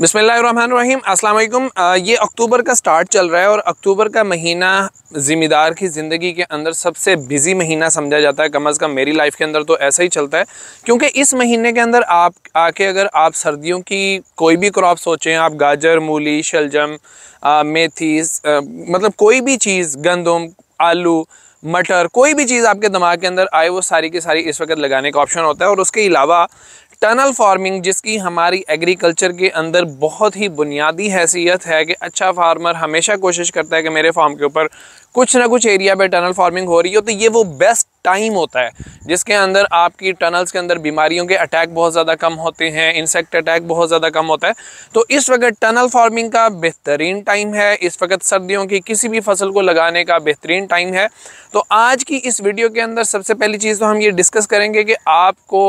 बिसमीम अल्लाम ये अक्टूबर का स्टार्ट चल रहा है और अक्टूबर का महीना ज़िम्मेदार की ज़िंदगी के अंदर सबसे बिज़ी महीना समझा जाता है कम अज़ कम मेरी लाइफ के अंदर तो ऐसा ही चलता है क्योंकि इस महीने के अंदर आप आके अगर आप सर्दियों की कोई भी क्रॉप सोचें आप गाजर मूली शलजम मेथी मतलब कोई भी चीज़ गंदम आलू मटर कोई भी चीज़ आपके दिमाग के अंदर आए वो सारी की सारी इस वक्त लगाने का ऑप्शन होता है और उसके अलावा टनल फार्मिंग जिसकी हमारी एग्रीकल्चर के अंदर बहुत ही बुनियादी हैसियत है कि अच्छा फार्मर हमेशा कोशिश करता है कि मेरे फार्म के ऊपर कुछ ना कुछ एरिया पे टनल फार्मिंग हो रही हो तो ये वो बेस्ट टाइम होता है जिसके अंदर आपकी टनल्स के अंदर बीमारियों के अटैक बहुत ज़्यादा कम होते हैं इंसेक्ट अटैक बहुत ज़्यादा कम होता है तो इस वक्त टनल फार्मिंग का बेहतरीन टाइम है इस वक्त सर्दियों की किसी भी फसल को लगाने का बेहतरीन टाइम है तो आज की इस वीडियो के अंदर सबसे पहली चीज़ तो हम ये डिस्कस करेंगे कि आपको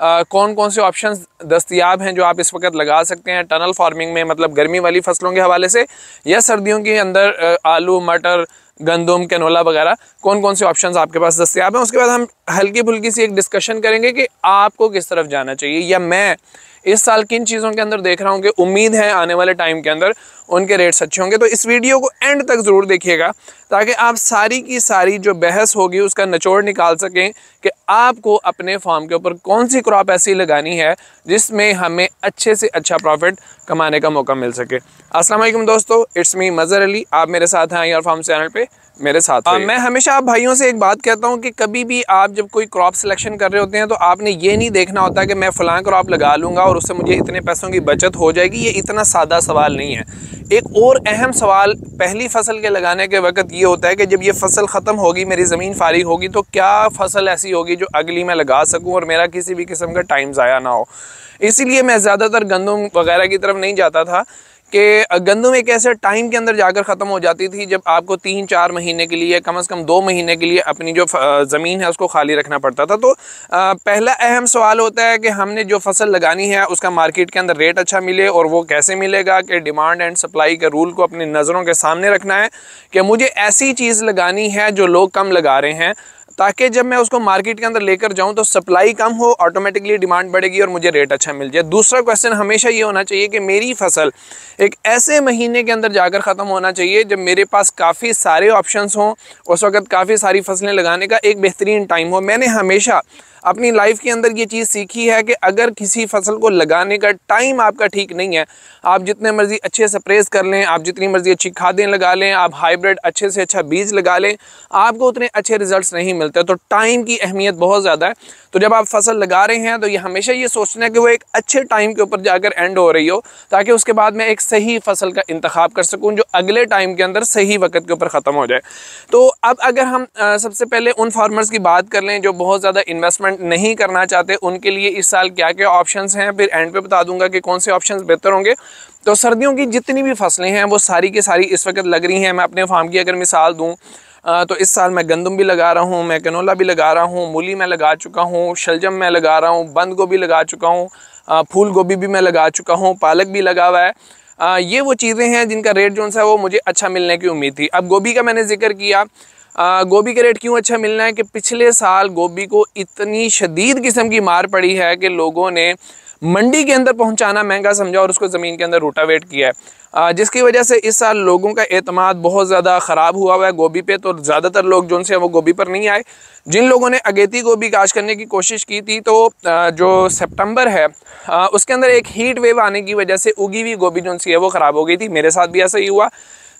आ, कौन कौन से ऑप्शन दस्तियाब हैं जो आप इस वक्त लगा सकते हैं टनल फार्मिंग में मतलब गर्मी वाली फसलों के हवाले से या सर्दियों के अंदर आलू मटर गंदम कैनोला वगैरह कौन कौन से ऑप्शंस आपके पास दस्तियाब हैं उसके बाद हम हल्की फुल्की सी एक डिस्कशन करेंगे कि आपको किस तरफ जाना चाहिए या मैं इस साल किन चीज़ों के अंदर देख रहा हूँ कि उम्मीद है आने वाले टाइम के अंदर उनके रेट्स अच्छे होंगे तो इस वीडियो को एंड तक ज़रूर देखिएगा ताकि आप सारी की सारी जो बहस होगी उसका नचोड़ निकाल सकें कि आपको अपने फार्म के ऊपर कौन सी क्रॉप ऐसी लगानी है जिसमें हमें अच्छे से अच्छा प्रॉफिट कमाने का मौका मिल सके असलम दोस्तों इट्स मी मज़र अली आप मेरे साथ हैं आई फार्म चैनल पर मेरे साथ आ, हाँ, मैं हमेशा आप भाइयों से एक बात कहता हूँ कि कभी भी आप जब कोई क्रॉप सिलेक्शन कर रहे होते हैं तो आपने ये नहीं देखना होता कि मैं फलां क्रॉप लगा लूँगा और उससे मुझे इतने पैसों की बचत हो जाएगी ये इतना सादा सवाल नहीं है एक और अहम सवाल पहली फसल के लगाने के वक्त ये होता है कि जब ये फसल ख़त्म होगी मेरी ज़मीन फारिग होगी तो क्या फसल ऐसी होगी जो अगली मैं लगा सकूँ और मेरा किसी भी किस्म का टाइम ज़ाया ना हो इसीलिए मैं ज़्यादातर गंदम वगैरह की तरफ नहीं जाता था कि गंदम एक ऐसे टाइम के अंदर जाकर ख़त्म हो जाती थी जब आपको तीन चार महीने के लिए कम अज़ कम दो महीने के लिए अपनी जो ज़मीन है उसको खाली रखना पड़ता था तो पहला अहम सवाल होता है कि हमने जो फसल लगानी है उसका मार्केट के अंदर रेट अच्छा मिले और वो कैसे मिलेगा कि डिमांड एंड सप्लाई के रूल को अपनी नज़रों के सामने रखना है कि मुझे ऐसी चीज़ लगानी है जो लोग कम लगा रहे हैं ताकि जब मैं उसको मार्केट के अंदर लेकर जाऊं तो सप्लाई कम हो ऑटोमेटिकली डिमांड बढ़ेगी और मुझे रेट अच्छा मिल जाए दूसरा क्वेश्चन हमेशा ये होना चाहिए कि मेरी फसल एक ऐसे महीने के अंदर जाकर ख़त्म होना चाहिए जब मेरे पास काफ़ी सारे ऑप्शंस हों उस वक्त काफ़ी सारी फसलें लगाने का एक बेहतरीन टाइम हो मैंने हमेशा अपनी लाइफ के अंदर ये चीज़ सीखी है कि अगर किसी फसल को लगाने का टाइम आपका ठीक नहीं है आप जितने मर्ज़ी अच्छे प्रेस कर लें आप जितनी मर्ज़ी अच्छी खादें लगा लें आप हाइब्रिड अच्छे से अच्छा बीज लगा लें आपको उतने अच्छे रिजल्ट नहीं मिलते तो टाइम की अहमियत बहुत ज़्यादा है तो जब आप फसल लगा रहे हैं तो ये हमेशा ये सोचना है कि वो एक अच्छे टाइम के ऊपर जाकर एंड हो रही हो ताकि उसके बाद मैं एक सही फसल का इंतखब कर सकूँ जो अगले टाइम के अंदर सही वक्त के ऊपर ख़त्म हो जाए तो अब अगर हम सबसे पहले उन फार्मर्स की बात कर लें जो बहुत ज़्यादा इन्वेस्टमेंट इन्वेस्टमेंट नहीं करना चाहते उनके लिए इस साल क्या क्या ऑप्शन हैं फिर एंड पे बता दूंगा कि कौन से ऑप्शन बेहतर होंगे तो सर्दियों की जितनी भी फसलें हैं वो सारी की सारी इस वक्त लग रही हैं मैं अपने फार्म की अगर मिसाल दूँ तो इस साल मैं गंदम भी लगा रहा हूँ मैं कनोला भी लगा रहा हूँ मूली मैं लगा चुका हूँ शलजम मैं लगा रहा हूँ बंद गोभी लगा चुका हूँ फूल गोभी भी मैं लगा चुका हूँ पालक भी लगा हुआ है आ, ये वो चीज़ें हैं जिनका रेट जो है वो मुझे अच्छा मिलने की उम्मीद थी अब गोभी का मैंने जिक्र किया गोभी के रेट क्यों अच्छा मिलना है कि पिछले साल गोभी को इतनी शदीद किस्म की मार पड़ी है कि लोगों ने मंडी के अंदर पहुंचाना महंगा समझा और उसको ज़मीन के अंदर रोटावेट किया है जिसकी वजह से इस साल लोगों का एतमाद बहुत ज़्यादा ख़राब हुआ हुआ है गोभी पे तो ज़्यादातर लोग जो उनसे वो गोभी पर नहीं आए जिन लोगों ने अगेती गोभी काश करने की कोशिश की थी तो जो सितंबर है उसके अंदर एक हीट वेव आने की वजह से उगी हुई गोभी जो सी है वो ख़राब हो गई थी मेरे साथ भी ऐसा ही हुआ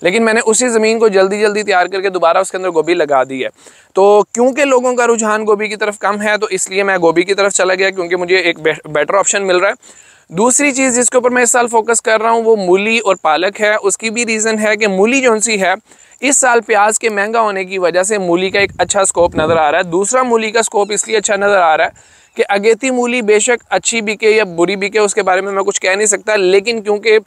लेकिन मैंने उसी ज़मीन को जल्दी जल्दी तैयार करके दोबारा उसके अंदर गोभी लगा दी है तो क्योंकि लोगों का रुझान गोभी की तरफ कम है तो इसलिए मैं गोभी की तरफ चला गया क्योंकि मुझे एक बेटर ऑप्शन मिल रहा है दूसरी चीज़ जिसके ऊपर मैं इस साल फोकस कर रहा हूँ वो मूली और पालक है उसकी भी रीज़न है कि मूली जो सी है इस साल प्याज के महंगा होने की वजह से मूली का एक अच्छा स्कोप नज़र आ रहा है दूसरा मूली का स्कोप इसलिए अच्छा नज़र आ रहा है कि अगेती मूली बेशक अच्छी बिके या बुरी बिके उसके बारे में मैं कुछ कह नहीं सकता लेकिन क्योंकि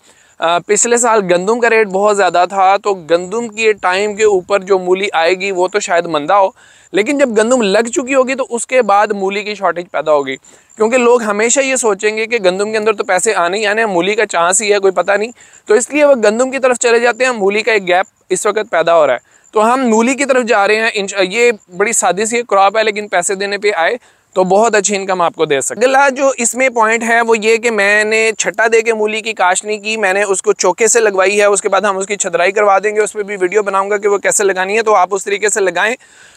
पिछले साल गंदम का रेट बहुत ज़्यादा था तो गंदम के टाइम के ऊपर जो मूली आएगी वो तो शायद मंदा हो लेकिन जब गंदम लग चुकी होगी तो उसके बाद मूली की शॉर्टेज पैदा होगी क्योंकि लोग हमेशा ये सोचेंगे कि गंदम के अंदर तो पैसे आने ही आने हैं मूली का चांस ही है कोई पता नहीं तो इसलिए वह गंदम की तरफ चले जाते हैं मूली का एक गैप इस वक्त पैदा हो रहा है तो हम मूली की तरफ जा रहे हैं ये बड़ी सादी सी क्रॉप है लेकिन पैसे देने पर आए तो बहुत अच्छी इनकम आपको दे सकते अगला जो इसमें पॉइंट है वो ये कि मैंने छट्टा दे के मूली की काशनी की मैंने उसको चौके से लगवाई है उसके बाद हम उसकी छतराई करवा देंगे उस पर भी वीडियो बनाऊंगा कि वो कैसे लगानी है तो आप उस तरीके से लगाएं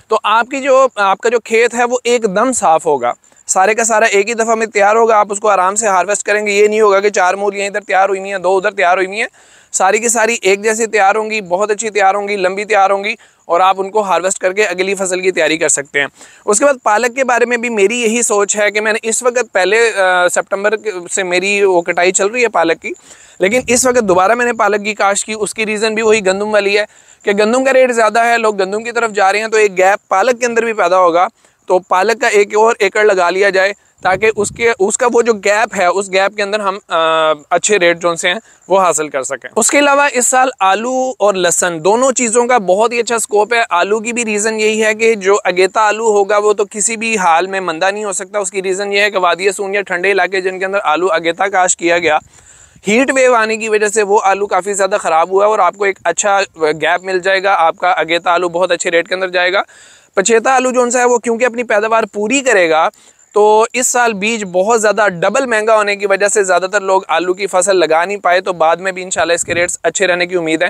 तो आपकी जो आपका जो खेत है वो एकदम साफ़ होगा सारे का सारा एक ही दफ़ा में तैयार होगा आप उसको आराम से हार्वेस्ट करेंगे ये नहीं होगा कि चार मूलियाँ इधर तैयार हुई हुई हैं दो उधर तैयार हुई हुई हैं सारी की सारी एक जैसी तैयार होंगी बहुत अच्छी तैयार होंगी लंबी तैयार होंगी और आप उनको हार्वेस्ट करके अगली फसल की तैयारी कर सकते हैं उसके बाद पालक के बारे में भी मेरी यही सोच है कि मैंने इस वक्त पहले सितंबर से मेरी वो कटाई चल रही है पालक की लेकिन इस वक्त दोबारा मैंने पालक की काश की उसकी रीज़न भी वही गंदम वाली है कि गंदम का रेट ज़्यादा है लोग गंदम की तरफ जा रहे हैं तो एक गैप पालक के अंदर भी पैदा होगा तो पालक का एक और एकड़ लगा लिया जाए ताकि उसके उसका वो जो गैप है उस गैप के अंदर हम आ, अच्छे रेट जो से हैं वो हासिल कर सकें उसके अलावा इस साल आलू और लहसन दोनों चीज़ों का बहुत ही अच्छा स्कोप है आलू की भी रीज़न यही है कि जो अगेता आलू होगा वो तो किसी भी हाल में मंदा नहीं हो सकता उसकी रीज़न ये है कि वादिया सून या ठंडे इलाके जिनके अंदर आलू अगेता काश किया गया हीट वेव आने की वजह से वो आलू काफ़ी ज़्यादा ख़राब हुआ है और आपको एक अच्छा गैप मिल जाएगा आपका अगेता आलू बहुत अच्छे रेट के अंदर जाएगा पछेता आलू जो सा है वो क्योंकि अपनी पैदावार पूरी करेगा तो इस साल बीज बहुत ज़्यादा डबल महंगा होने की वजह से ज़्यादातर लोग आलू की फसल लगा नहीं पाए तो बाद में भी इंशाल्लाह इसके रेट्स अच्छे रहने की उम्मीद है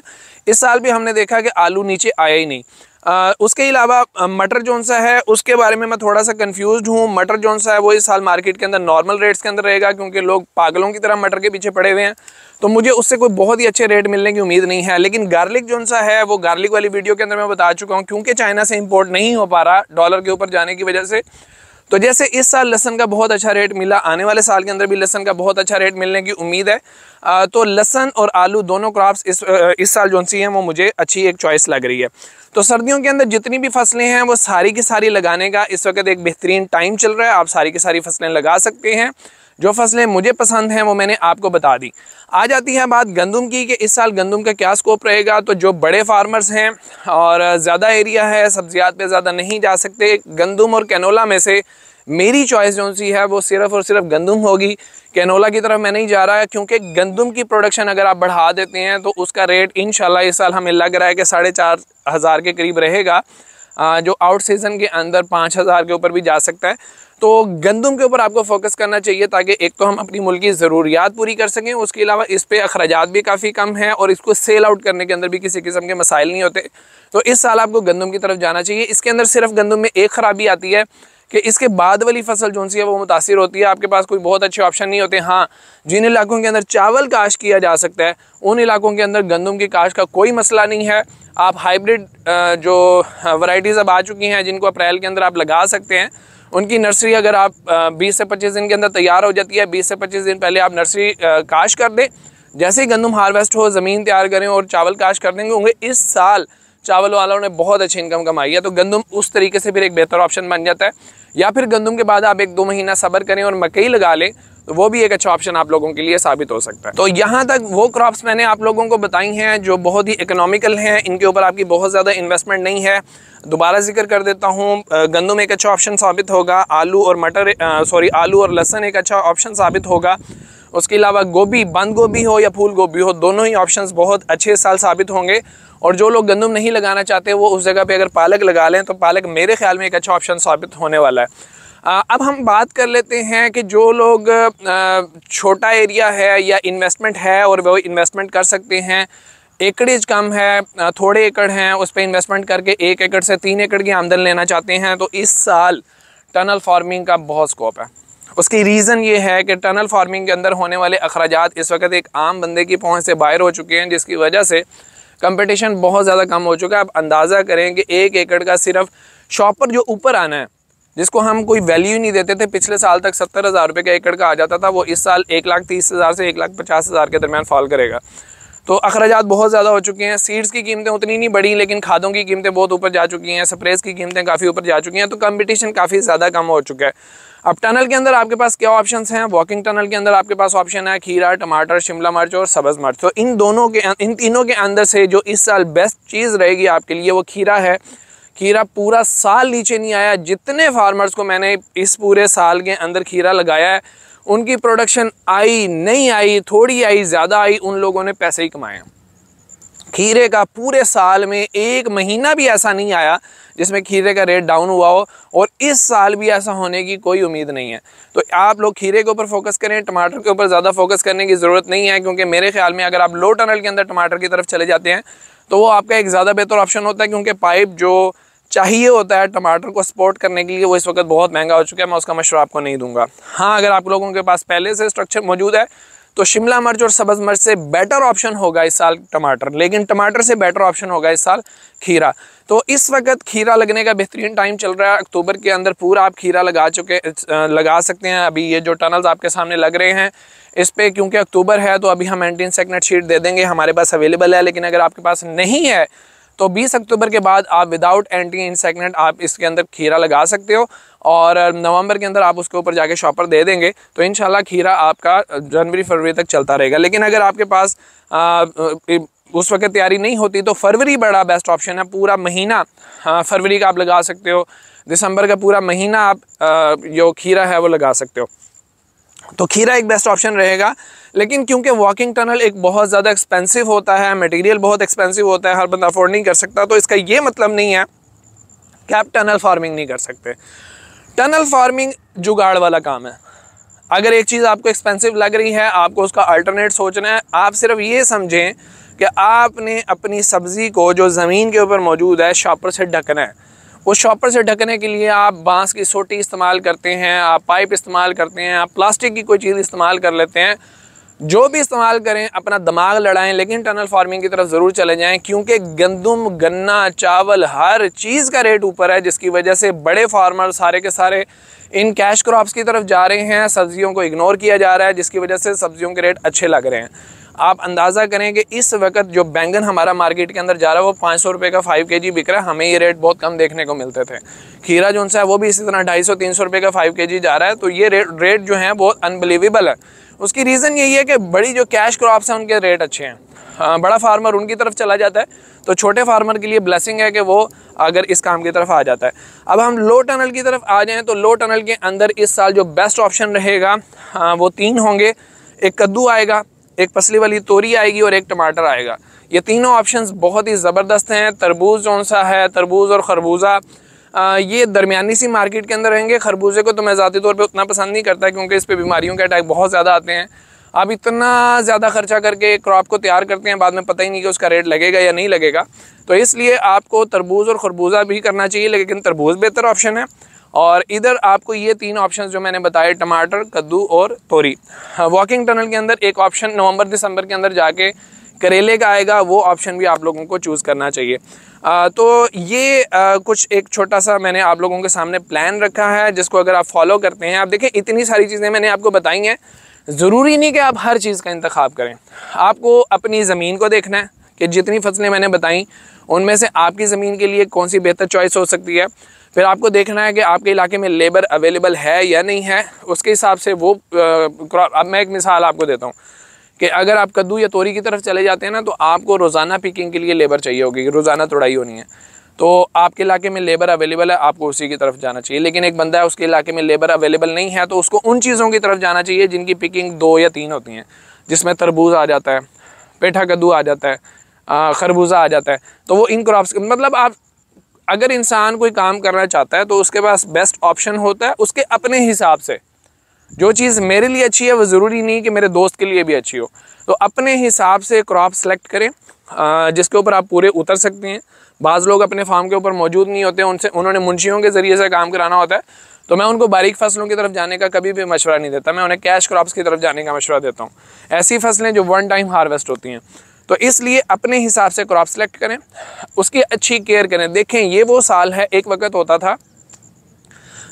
इस साल भी हमने देखा कि आलू नीचे आया ही नहीं आ, उसके अलावा मटर जो सा है उसके बारे में मैं थोड़ा सा कंफ्यूज हूँ मटर जो सा है वो इस साल मार्केट के अंदर नॉर्मल रेट्स के अंदर रहेगा क्योंकि लोग पागलों की तरह मटर के पीछे पड़े हुए हैं तो मुझे उससे कोई बहुत ही अच्छे रेट मिलने की उम्मीद नहीं है लेकिन गार्लिक जो सा है वो गार्लिक वाली वीडियो के अंदर मैं बता चुका हूँ क्योंकि चाइना से इम्पोर्ट नहीं हो पा रहा डॉलर के ऊपर जाने की वजह से तो जैसे इस साल लहसन का बहुत अच्छा रेट मिला आने वाले साल के अंदर भी लहसन का बहुत अच्छा रेट मिलने की उम्मीद है आ, तो लहसन और आलू दोनों क्रॉप्स इस इस साल जो सी हैं वो मुझे अच्छी एक चॉइस लग रही है तो सर्दियों के अंदर जितनी भी फसलें हैं वो सारी की सारी लगाने का इस वक्त एक बेहतरीन टाइम चल रहा है आप सारी की सारी फसलें लगा सकते हैं जो फसलें मुझे पसंद हैं वो मैंने आपको बता दी आ जाती है बात गंदम की कि इस साल गंदम का क्या स्कोप रहेगा तो जो बड़े फार्मर्स हैं और ज़्यादा एरिया है सब्जियात पे ज़्यादा नहीं जा सकते गंदम और कैनोला में से मेरी चॉइस जो सी है वो सिर्फ और सिर्फ गंदम होगी कैनोला की तरफ मैं नहीं जा रहा है क्योंकि गंदम की प्रोडक्शन अगर आप बढ़ा देते हैं तो उसका रेट इन इस साल हमें लग रहा है कि साढ़े चार हज़ार के करीब रहेगा जो आउट सीज़न के अंदर पाँच हज़ार के ऊपर भी जा सकता है तो गंदम के ऊपर आपको फोकस करना चाहिए ताकि एक तो हम अपनी मुल्क की ज़रूरियात पूरी कर सकें उसके अलावा इस पर अखराज भी काफ़ी कम हैं और इसको सेल आउट करने के अंदर भी किसी किस्म के मसाइल नहीं होते तो इस साल आपको गंदम की तरफ जाना चाहिए इसके अंदर सिर्फ गंदम में एक ख़राबी आती है कि इसके बाद वाली फसल जो सी है वो मुतासर होती है आपके पास कोई बहुत अच्छे ऑप्शन नहीं होते हाँ जिन इलाकों के अंदर चावल काश किया जा सकता है उन इलाकों के अंदर गंदम की काश का कोई मसला नहीं है आप हाइब्रिड जो वराइटीज़ हाँ, अब आ चुकी हैं जिनको अप्रैल के अंदर आप लगा सकते हैं उनकी नर्सरी अगर आप 20 से 25 दिन के अंदर तैयार हो जाती है 20 से 25 दिन पहले आप नर्सरी काश कर दें जैसे ही गंदम हार्वेस्ट हो ज़मीन तैयार करें और चावल काश कर देंगे होंगे इस साल चावल वालों ने बहुत अच्छी इनकम कमाई है तो गंदम उस तरीके से फिर एक बेहतर ऑप्शन बन जाता है या फिर गंदम के बाद आप एक दो महीना सबर करें और मकई लगा लें तो वो भी एक अच्छा ऑप्शन आप लोगों के लिए साबित हो सकता है तो यहाँ तक वो क्रॉप्स मैंने आप लोगों को बताई हैं जो बहुत ही इकोनॉमिकल हैं इनके ऊपर आपकी बहुत ज़्यादा इन्वेस्टमेंट नहीं है दोबारा जिक्र कर देता हूँ गंदम एक अच्छा ऑप्शन साबित होगा आलू और मटर सॉरी आलू और लहसन एक अच्छा ऑप्शन साबित होगा उसके अलावा गोभी बंद गोभी हो या फूल गोभी हो दोनों ही ऑप्शन बहुत अच्छे साल साबित होंगे और जो लोग गंदम नहीं लगाना चाहते वो उस जगह पर अगर पालक लगा लें तो पालक मेरे ख्याल में एक अच्छा ऑप्शन साबित होने वाला है अब हम बात कर लेते हैं कि जो लोग छोटा एरिया है या इन्वेस्टमेंट है और वो इन्वेस्टमेंट कर सकते हैं एकड़ेज कम है थोड़े एकड़ हैं उस पर इन्वेस्टमेंट करके एक एकड़ से तीन एकड़ की आमदन लेना चाहते हैं तो इस साल टनल फार्मिंग का बहुत स्कोप है उसकी रीज़न ये है कि टनल फार्मिंग के अंदर होने वाले अखराज इस वक्त एक आम बंदे की पहुँच से बाहर हो चुके हैं जिसकी वजह से कंपटीशन बहुत ज़्यादा कम हो चुका है आप अंदाज़ा करें कि एक एकड़ का सिर्फ शॉपर जो ऊपर आना है जिसको हम कोई वैल्यू नहीं देते थे पिछले साल तक सत्तर हज़ार रुपये का एकड़ का आ जाता था वो इस साल एक लाख तीस हज़ार से एक लाख पचास हज़ार के दरमियान फॉल करेगा तो अखराज बहुत ज़्यादा हो चुके हैं सीड्स की कीमतें उतनी नहीं बढ़ी लेकिन खादों की कीमतें बहुत ऊपर जा चुकी हैं स्प्रेस की कीमतें काफ़ी ऊपर जा चुकी हैं तो कंपटीशन काफ़ी ज़्यादा कम हो चुका है अब टनल के अंदर आपके पास क्या ऑप्शन हैं वॉकिंग टनल के अंदर आपके पास ऑप्शन है खीरा टमाटर शिमला मिर्च और सब्ज़ मिर्च तो इन दोनों के इन तीनों के अंदर से जो इस साल बेस्ट चीज़ रहेगी आपके लिए वो खीरा है खीरा पूरा साल नीचे नहीं आया जितने फार्मर्स को मैंने इस पूरे साल के अंदर खीरा लगाया है उनकी प्रोडक्शन आई नहीं आई थोड़ी आई ज़्यादा आई उन लोगों ने पैसे ही कमाए खीरे का पूरे साल में एक महीना भी ऐसा नहीं आया जिसमें खीरे का रेट डाउन हुआ हो और इस साल भी ऐसा होने की कोई उम्मीद नहीं है तो आप लोग खीरे के ऊपर फोकस करें टमाटर के ऊपर ज़्यादा फोकस करने की ज़रूरत नहीं है क्योंकि मेरे ख्याल में अगर आप लो टनल के अंदर टमाटर की तरफ चले जाते हैं तो वो आपका एक ज़्यादा बेहतर ऑप्शन होता है क्योंकि पाइप जो चाहिए होता है टमाटर को सपोर्ट करने के लिए वो इस वक्त बहुत महंगा हो चुका है मैं उसका मशवरा आपको नहीं दूंगा हाँ अगर आप लोगों के पास पहले से स्ट्रक्चर मौजूद है तो शिमला मर्च और सब्ज़ मर्च से बेटर ऑप्शन होगा इस साल टमाटर लेकिन टमाटर से बेटर ऑप्शन होगा इस साल खीरा तो इस वक्त खीरा लगने का बेहतरीन टाइम चल रहा है अक्टूबर के अंदर पूरा आप खीरा लगा चुके लगा सकते हैं अभी ये जो टनल्स आपके सामने लग रहे हैं इस पर क्योंकि अक्टूबर है तो अभी हम एंटीन सेकनेट शीट दे देंगे हमारे पास अवेलेबल है लेकिन अगर आपके पास नहीं है तो 20 अक्टूबर के बाद आप विदाउट एंटी इंसेगनेट आप इसके अंदर खीरा लगा सकते हो और नवंबर के अंदर आप उसके ऊपर जाके शॉपर दे देंगे तो इन खीरा आपका जनवरी फरवरी तक चलता रहेगा लेकिन अगर आपके पास आ, उस वक्त तैयारी नहीं होती तो फरवरी बड़ा बेस्ट ऑप्शन है पूरा महीना फरवरी का आप लगा सकते हो दिसंबर का पूरा महीना आप जो खीरा है वो लगा सकते हो तो खीरा एक बेस्ट ऑप्शन रहेगा लेकिन क्योंकि वॉकिंग टनल एक बहुत ज़्यादा एक्सपेंसिव होता है मटेरियल बहुत एक्सपेंसिव होता है हर बंदा अफोर्ड नहीं कर सकता तो इसका ये मतलब नहीं है कि आप टनल फार्मिंग नहीं कर सकते टनल फार्मिंग जुगाड़ वाला काम है अगर एक चीज़ आपको एक्सपेंसिव लग रही है आपको उसका अल्टरनेट सोचना है आप सिर्फ ये समझें कि आपने अपनी सब्ज़ी को जो ज़मीन के ऊपर मौजूद है शॉपर से ढकना है उस शॉपर से ढकने के लिए आप बांस की सोटी इस्तेमाल करते हैं आप पाइप इस्तेमाल करते हैं आप प्लास्टिक की कोई चीज़ इस्तेमाल कर लेते हैं जो भी इस्तेमाल करें अपना दिमाग लड़ाएं लेकिन टनल फार्मिंग की तरफ ज़रूर चले जाएं क्योंकि गंदम गन्ना चावल हर चीज़ का रेट ऊपर है जिसकी वजह से बड़े फार्मर सारे के सारे इन कैश क्रॉप्स की तरफ जा रहे हैं सब्जियों को इग्नोर किया जा रहा है जिसकी वजह से सब्जियों के रेट अच्छे लग रहे हैं आप अंदाज़ा करें कि इस वक्त जो बैंगन हमारा मार्केट के अंदर जा रहा है वो पाँच सौ रुपये का फाइव के जी बिक रहा है हमें ये रेट बहुत कम देखने को मिलते थे खीरा जो उनसे है वो भी इसी तरह ढाई सौ तीन सौ रुपये का फाइव के जी जा रहा है तो ये रेट रेट जो है बहुत अनबिलीवेबल है उसकी रीज़न यही है कि बड़ी जो कैश क्रॉप्स हैं उनके रेट अच्छे हैं हाँ, बड़ा फार्मर उनकी तरफ चला जाता है तो छोटे फार्मर के लिए ब्लेसिंग है कि वो अगर इस काम की तरफ आ जाता है अब हम लो टनल की तरफ आ जाएँ तो लो टनल के अंदर इस साल जो बेस्ट ऑप्शन रहेगा हाँ, वो तीन होंगे एक कद्दू आएगा एक पसली वाली तोरी आएगी और एक टमाटर आएगा ये तीनों ऑप्शंस बहुत ही ज़बरदस्त हैं तरबूज कौन सा है तरबूज और खरबूजा आ, ये दरमियानी सी मार्केट के अंदर रहेंगे खरबूजे को तो मैं ज़ाती तौर पर उतना पसंद नहीं करता क्योंकि इस पर बीमारियों के अटैक बहुत ज़्यादा आते हैं आप इतना ज़्यादा खर्चा करके क्रॉप को तैयार करते हैं बाद में पता ही नहीं कि उसका रेट लगेगा या नहीं लगेगा तो इसलिए आपको तरबूज और खरबूजा भी करना चाहिए लेकिन तरबूज बेहतर ऑप्शन है और इधर आपको ये तीन ऑप्शन जो मैंने बताए टमाटर कद्दू और तोरी वॉकिंग हाँ, टनल के अंदर एक ऑप्शन नवंबर दिसंबर के अंदर जाके करेले का आएगा वो ऑप्शन भी आप लोगों को चूज़ करना चाहिए आ, तो ये आ, कुछ एक छोटा सा मैंने आप लोगों के सामने प्लान रखा है जिसको अगर आप फॉलो करते हैं आप देखें इतनी सारी चीज़ें मैंने आपको बताई हैं ज़रूरी नहीं कि आप हर चीज़ का इंतखब करें आपको अपनी ज़मीन को देखना है कि जितनी फसलें मैंने बताई उनमें से आपकी ज़मीन के लिए कौन सी बेहतर चॉइस हो सकती है फिर आपको देखना है कि आपके इलाके में लेबर अवेलेबल है या नहीं है उसके हिसाब से वो अब मैं एक मिसाल आपको देता हूँ कि अगर आप कद्दू या तोरी की तरफ चले जाते हैं ना तो आपको रोज़ाना पिकिंग के लिए लेबर चाहिए होगी रोज़ाना तोड़ाई होनी है तो आपके इलाके में लेबर अवेलेबल है आपको उसी की तरफ जाना चाहिए लेकिन एक बंदा है उसके इलाके में लेबर अवेलेबल नहीं है तो उसको उन चीज़ों की तरफ जाना चाहिए जिनकी पिकिंग दो या तीन होती हैं जिसमें तरबूज आ जाता है पेठा कद्दू आ जाता है खरबूजा आ जाता है तो वो इन क्रॉप्स मतलब आप अगर इंसान कोई काम करना चाहता है तो उसके पास बेस्ट ऑप्शन होता है उसके अपने हिसाब से जो चीज़ मेरे लिए अच्छी है वो ज़रूरी नहीं कि मेरे दोस्त के लिए भी अच्छी हो तो अपने हिसाब से क्रॉप सेलेक्ट करें जिसके ऊपर आप पूरे उतर सकते हैं बाज़ लोग अपने फार्म के ऊपर मौजूद नहीं होते उनसे उन्होंने मुंशियों के ज़रिए से काम कराना होता है तो मैं उनको बारीक फसलों की तरफ जाने का कभी भी मशवरा नहीं देता मैं उन्हें कैश क्रॉप्स की तरफ जाने का मशवरा देता हूँ ऐसी फसलें जो वन टाइम हार्वेस्ट होती हैं तो इसलिए अपने हिसाब से क्रॉप सेलेक्ट करें उसकी अच्छी केयर करें देखें ये वो साल है एक वक्त होता था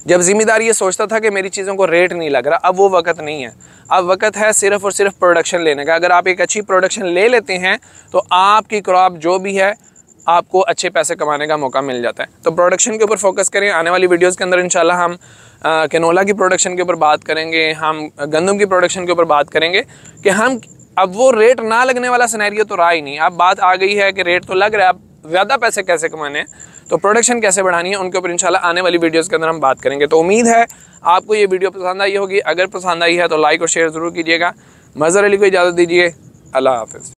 जब ज़िम्मेदार ये सोचता था कि मेरी चीज़ों को रेट नहीं लग रहा अब वो वक्त नहीं है अब वक्त है सिर्फ़ और सिर्फ प्रोडक्शन लेने का अगर आप एक अच्छी प्रोडक्शन ले लेते हैं तो आपकी क्रॉप जो भी है आपको अच्छे पैसे कमाने का मौका मिल जाता है तो प्रोडक्शन के ऊपर फोकस करें आने वाली वीडियोस के अंदर इंशाल्लाह हम कैनोला की प्रोडक्शन के ऊपर बात करेंगे हम गंदम की प्रोडक्शन के ऊपर बात करेंगे कि हम अब वो रेट ना लगने वाला सिनेरियो तो रहा ही नहीं अब बात आ गई है कि रेट तो लग रहा है अब ज़्यादा पैसे कैसे कमाने हैं तो प्रोडक्शन कैसे बढ़ानी है उनके ऊपर इंशाल्लाह आने वाली वीडियोस के अंदर हम बात करेंगे तो उम्मीद है आपको ये वीडियो पसंद आई होगी अगर पसंद आई है तो लाइक और शेयर ज़रूर कीजिएगा मज़र अली को इजाज़त दीजिए अल्लाह हाफिज़